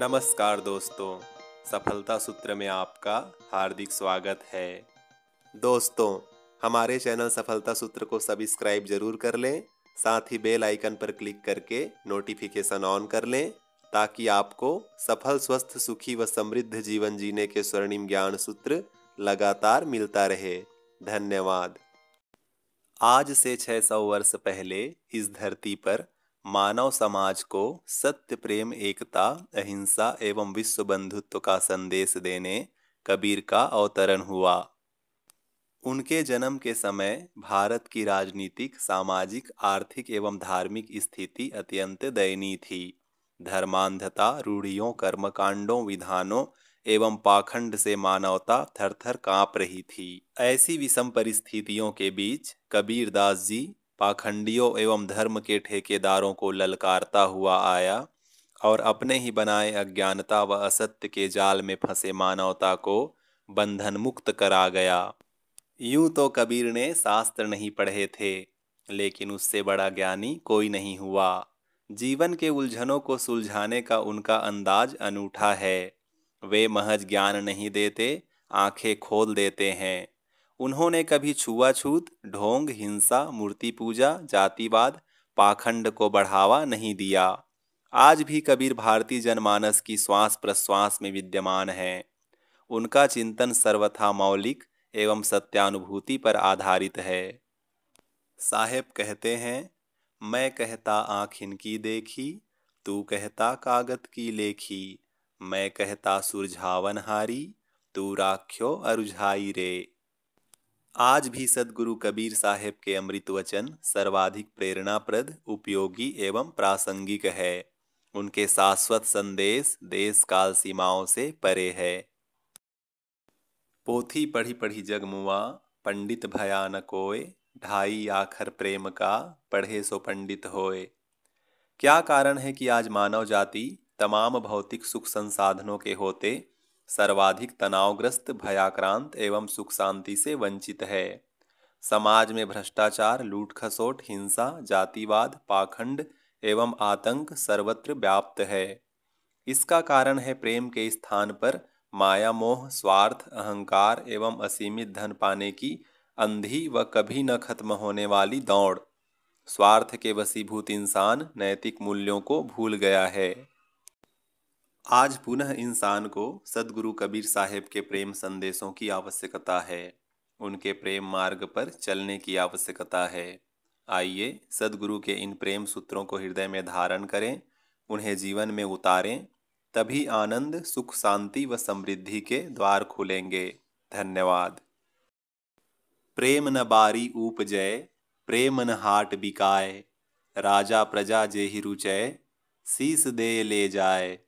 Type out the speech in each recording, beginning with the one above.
नमस्कार दोस्तों सफलता सूत्र में आपका हार्दिक स्वागत है दोस्तों हमारे चैनल सफलता सूत्र को सब्सक्राइब जरूर कर लें साथ ही बेल आइकन पर क्लिक करके नोटिफिकेशन ऑन कर लें ताकि आपको सफल स्वस्थ सुखी व समृद्ध जीवन जीने के स्वर्णिम ज्ञान सूत्र लगातार मिलता रहे धन्यवाद आज से 600 वर्ष पहले इस धरती पर मानव समाज को सत्य प्रेम एकता अहिंसा एवं विश्व बंधुत्व का संदेश देने कबीर का अवतरण हुआ उनके जन्म के समय भारत की राजनीतिक सामाजिक आर्थिक एवं धार्मिक स्थिति अत्यंत दयनीय थी धर्मांधता रूढ़ियों कर्मकांडों विधानों एवं पाखंड से मानवता थर थर काँप रही थी ऐसी विषम परिस्थितियों के बीच कबीरदास जी पाखंडियों एवं धर्म के ठेकेदारों को ललकारता हुआ आया और अपने ही बनाए अज्ञानता व असत्य के जाल में फंसे मानवता को बंधन मुक्त करा गया यूं तो कबीर ने शास्त्र नहीं पढ़े थे लेकिन उससे बड़ा ज्ञानी कोई नहीं हुआ जीवन के उलझनों को सुलझाने का उनका अंदाज अनूठा है वे महज ज्ञान नहीं देते आंखें खोल देते हैं उन्होंने कभी छुआछूत ढोंग हिंसा मूर्ति पूजा जातिवाद पाखंड को बढ़ावा नहीं दिया आज भी कबीर भारतीय जनमानस की श्वास प्रश्वास में विद्यमान हैं उनका चिंतन सर्वथा मौलिक एवं सत्यानुभूति पर आधारित है साहेब कहते हैं मैं कहता आँख इनकी देखी तू कहता कागत की लेखी मैं कहता सुरझावन हारी तू राख्यो अरुझाई रे आज भी सदगुरु कबीर साहेब के अमृत वचन सर्वाधिक प्रेरणाप्रद उपयोगी एवं प्रासंगिक है उनके शाश्वत संदेश देश काल सीमाओं से परे है पोथी पढ़ी पढ़ी जगमुआ पंडित पंडित न कोय ढाई आखर प्रेम का पढ़े सो पंडित होए क्या कारण है कि आज मानव जाति तमाम भौतिक सुख संसाधनों के होते सर्वाधिक तनावग्रस्त भयाक्रांत एवं सुख शांति से वंचित है समाज में भ्रष्टाचार लूट खसोट हिंसा जातिवाद पाखंड एवं आतंक सर्वत्र व्याप्त है इसका कारण है प्रेम के स्थान पर माया मोह स्वार्थ अहंकार एवं असीमित धन पाने की अंधी व कभी न खत्म होने वाली दौड़ स्वार्थ के वसीभूत इंसान नैतिक मूल्यों को भूल गया है आज पुनः इंसान को सदगुरु कबीर साहेब के प्रेम संदेशों की आवश्यकता है उनके प्रेम मार्ग पर चलने की आवश्यकता है आइए सदगुरु के इन प्रेम सूत्रों को हृदय में धारण करें उन्हें जीवन में उतारें तभी आनंद सुख शांति व समृद्धि के द्वार खुलेंगे धन्यवाद प्रेम न बारी उपजय प्रेम न हाट बिकाय राजा प्रजा जेहि रुचय शीस दे ले जाए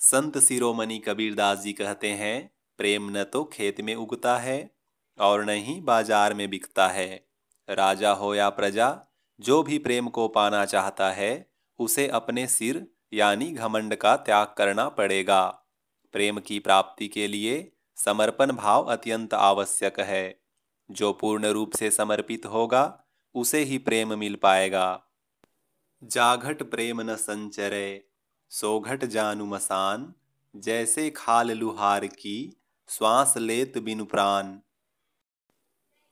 संत सिरोमणि कबीरदास जी कहते हैं प्रेम न तो खेत में उगता है और न ही बाजार में बिकता है राजा हो या प्रजा जो भी प्रेम को पाना चाहता है उसे अपने सिर यानी घमंड का त्याग करना पड़ेगा प्रेम की प्राप्ति के लिए समर्पण भाव अत्यंत आवश्यक है जो पूर्ण रूप से समर्पित होगा उसे ही प्रेम मिल पाएगा जाघट प्रेम न संचरे सोघट जानुमसान जैसे खाल लुहार की श्वास लेत बिनु प्राण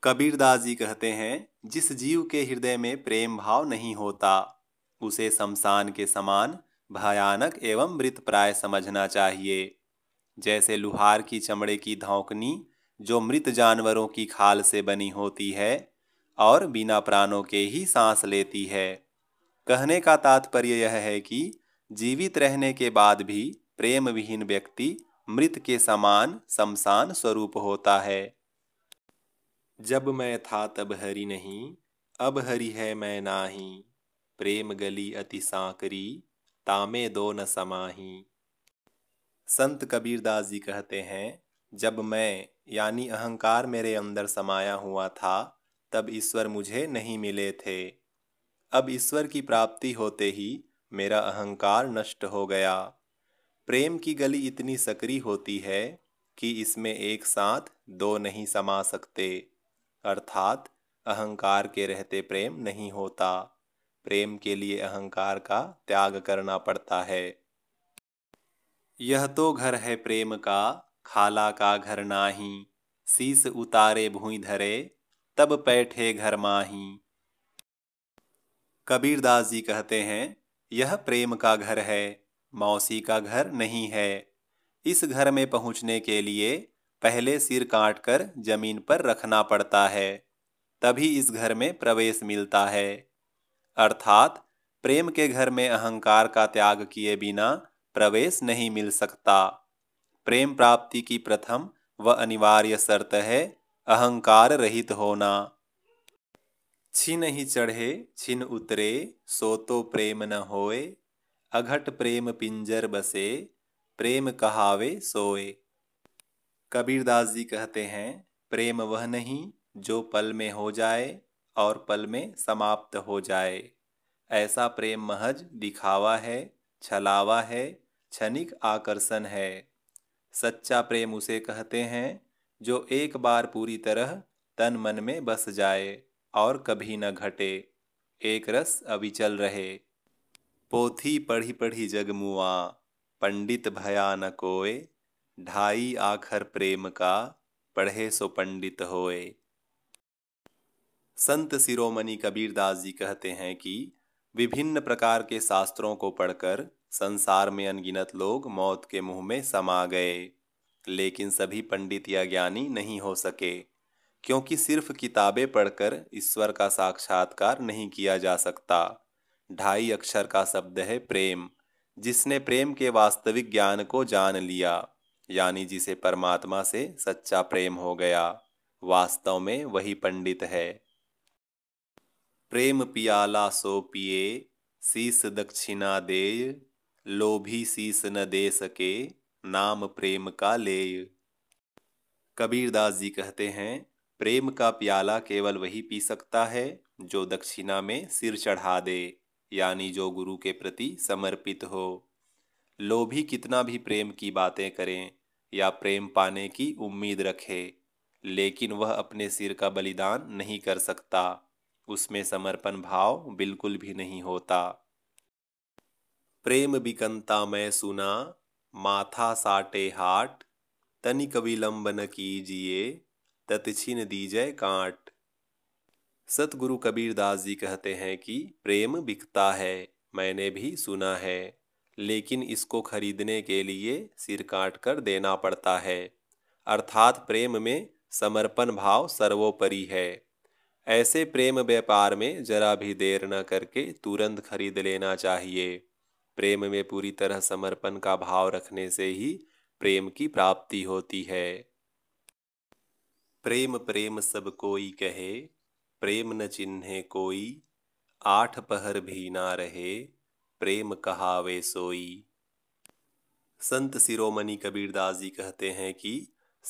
कबीरदास जी कहते हैं जिस जीव के हृदय में प्रेम भाव नहीं होता उसे शमशान के समान भयानक एवं मृत प्राय समझना चाहिए जैसे लुहार की चमड़े की धोकनी जो मृत जानवरों की खाल से बनी होती है और बिना प्राणों के ही सांस लेती है कहने का तात्पर्य यह है कि जीवित रहने के बाद भी प्रेम विहीन व्यक्ति मृत के समान शमशान स्वरूप होता है जब मैं था तब हरि नहीं अब हरि है मैं नाही प्रेम गली अति सांकरी तामे दो न समाही संत कबीरदास जी कहते हैं जब मैं यानी अहंकार मेरे अंदर समाया हुआ था तब ईश्वर मुझे नहीं मिले थे अब ईश्वर की प्राप्ति होते ही मेरा अहंकार नष्ट हो गया प्रेम की गली इतनी सक्रिय होती है कि इसमें एक साथ दो नहीं समा सकते अर्थात अहंकार के रहते प्रेम नहीं होता प्रेम के लिए अहंकार का त्याग करना पड़ता है यह तो घर है प्रेम का खाला का घर नाही शीस उतारे भूई धरे तब बैठे घर माही कबीरदास जी कहते हैं यह प्रेम का घर है मौसी का घर नहीं है इस घर में पहुंचने के लिए पहले सिर काट कर जमीन पर रखना पड़ता है तभी इस घर में प्रवेश मिलता है अर्थात प्रेम के घर में अहंकार का त्याग किए बिना प्रवेश नहीं मिल सकता प्रेम प्राप्ति की प्रथम व अनिवार्य शर्त है अहंकार रहित होना छिन ही चढ़े छिन उतरे सो तो प्रेम न होए अघट प्रेम पिंजर बसे प्रेम कहावे सोए कबीरदास जी कहते हैं प्रेम वह नहीं जो पल में हो जाए और पल में समाप्त हो जाए ऐसा प्रेम महज दिखावा है छलावा है क्षणिक आकर्षण है सच्चा प्रेम उसे कहते हैं जो एक बार पूरी तरह तन मन में बस जाए और कभी न घटे एक रस अविचल रहे पोथी पढ़ी पढ़ी जगमुआ पंडित भया न कोय ढाई आखर प्रेम का पढ़े सो पंडित होए संत सिरोमणि कबीरदास जी कहते हैं कि विभिन्न प्रकार के शास्त्रों को पढ़कर संसार में अनगिनत लोग मौत के मुंह में समा गए लेकिन सभी पंडित या ज्ञानी नहीं हो सके क्योंकि सिर्फ किताबें पढ़कर ईश्वर का साक्षात्कार नहीं किया जा सकता ढाई अक्षर का शब्द है प्रेम जिसने प्रेम के वास्तविक ज्ञान को जान लिया यानी जिसे परमात्मा से सच्चा प्रेम हो गया वास्तव में वही पंडित है प्रेम पियाला सो पिए शीस दक्षिणा देय लोभी शीस न दे सके नाम प्रेम का लेय कबीरदास जी कहते हैं प्रेम का प्याला केवल वही पी सकता है जो दक्षिणा में सिर चढ़ा दे यानी जो गुरु के प्रति समर्पित हो लोभी कितना भी प्रेम की बातें करें या प्रेम पाने की उम्मीद रखे लेकिन वह अपने सिर का बलिदान नहीं कर सकता उसमें समर्पण भाव बिल्कुल भी नहीं होता प्रेम बिकनता मैं सुना माथा साटे हाट तनिक विलंब न कीजिए तत छिन दीजय काट सतगुरु कबीरदास जी कहते हैं कि प्रेम बिकता है मैंने भी सुना है लेकिन इसको खरीदने के लिए सिर काट कर देना पड़ता है अर्थात प्रेम में समर्पण भाव सर्वोपरि है ऐसे प्रेम व्यापार में जरा भी देर न करके तुरंत खरीद लेना चाहिए प्रेम में पूरी तरह समर्पण का भाव रखने से ही प्रेम की प्राप्ति होती है प्रेम प्रेम सब कोई कहे प्रेम न चिन्हे कोई आठ पहर भी ना रहे प्रेम कहावे सोई संत सिरोमणि कबीरदास जी कहते हैं कि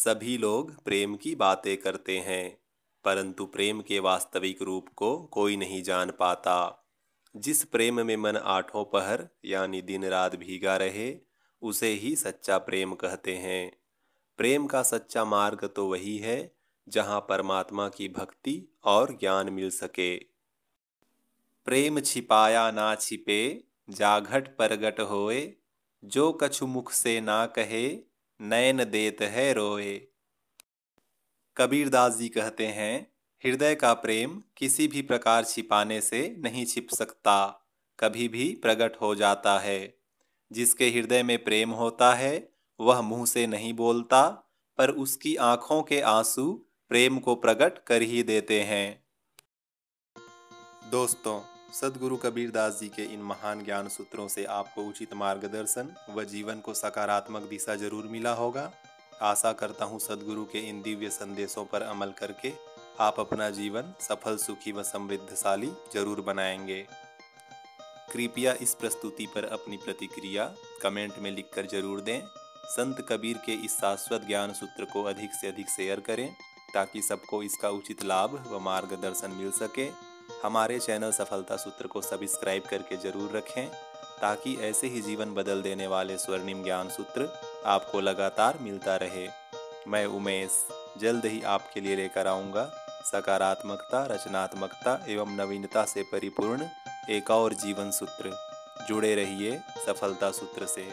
सभी लोग प्रेम की बातें करते हैं परंतु प्रेम के वास्तविक रूप को कोई नहीं जान पाता जिस प्रेम में मन आठों पहर यानी दिन रात भीगा रहे उसे ही सच्चा प्रेम कहते हैं प्रेम का सच्चा मार्ग तो वही है जहाँ परमात्मा की भक्ति और ज्ञान मिल सके प्रेम छिपाया ना छिपे जाघट परगट होए जो कछु मुख से ना कहे नयन देत है रोए कबीरदास जी कहते हैं हृदय का प्रेम किसी भी प्रकार छिपाने से नहीं छिप सकता कभी भी प्रकट हो जाता है जिसके हृदय में प्रेम होता है वह मुंह से नहीं बोलता पर उसकी आंखों के आंसू प्रेम को प्रकट कर ही देते हैं दोस्तों सदगुरु कबीरदास जी के इन महान ज्ञान सूत्रों से आपको उचित मार्गदर्शन व जीवन को सकारात्मक दिशा जरूर मिला होगा आशा करता हूँ सदगुरु के इन दिव्य संदेशों पर अमल करके आप अपना जीवन सफल सुखी व समृद्धशाली जरूर बनाएंगे कृपया इस प्रस्तुति पर अपनी प्रतिक्रिया कमेंट में लिखकर जरूर दें संत कबीर के इस शाश्वत ज्ञान सूत्र को अधिक से अधिक शेयर करें ताकि सबको इसका उचित लाभ व मार्गदर्शन मिल सके हमारे चैनल सफलता सूत्र को सब्सक्राइब करके जरूर रखें ताकि ऐसे ही जीवन बदल देने वाले स्वर्णिम ज्ञान सूत्र आपको लगातार मिलता रहे मैं उमेश जल्द ही आपके लिए लेकर आऊँगा सकारात्मकता रचनात्मकता एवं नवीनता से परिपूर्ण एक और जीवन सूत्र जुड़े रहिए सफलता सूत्र से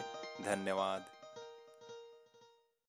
धन्यवाद